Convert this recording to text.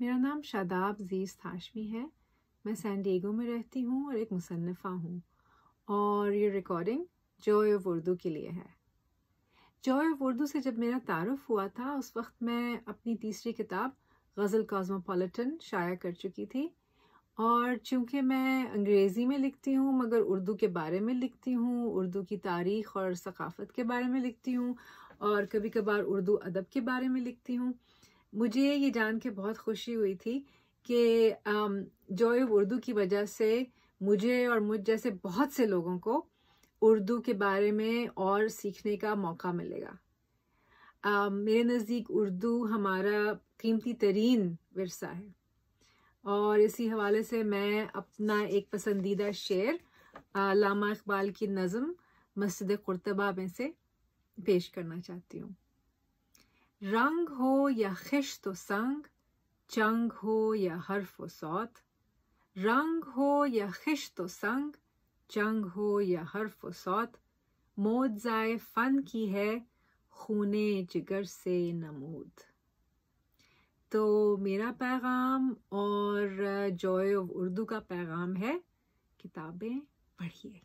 मेरा नाम शादाब जीज हाशमी है मैं डिएगो में रहती हूँ और एक मुसनफ़ा हूँ और ये रिकॉर्डिंग जॉय ऑफ उर्दू के लिए है जॉय ऑफ उर्दू से जब मेरा तारफ़ हुआ था उस वक्त मैं अपनी तीसरी किताब गज़ल कॉस्मोपॉलिटन शाया कर चुकी थी और चूँकि मैं अंग्रेज़ी में लिखती हूँ मगर उर्दू के बारे में लिखती हूँ उर्दू की तारीख और सकाफ़त के बारे में लिखती हूँ और कभी कभार उर्दू अदब के बारे में लिखती हूँ मुझे ये जान के बहुत खुशी हुई थी कि जो उर्दू की वजह से मुझे और मुझ जैसे बहुत से लोगों को उर्दू के बारे में और सीखने का मौका मिलेगा आ, मेरे नज़दीक उर्दू हमारा कीमती तरीन वरसा है और इसी हवाले से मैं अपना एक पसंदीदा शेर लामा इकबाल की नज़म मस्जिद कुरतबा में से पेश करना चाहती हूँ रंग हो या खिश्त संग चंग हो या हर्फ सौत रंग हो या खिश्त संग चंग हो या हर्फ सौत मौत जाए फन की है खूने जिगर से नमूद तो मेरा पैगाम और जॉय ऑफ उर्दू का पैगाम है किताबें पढ़िए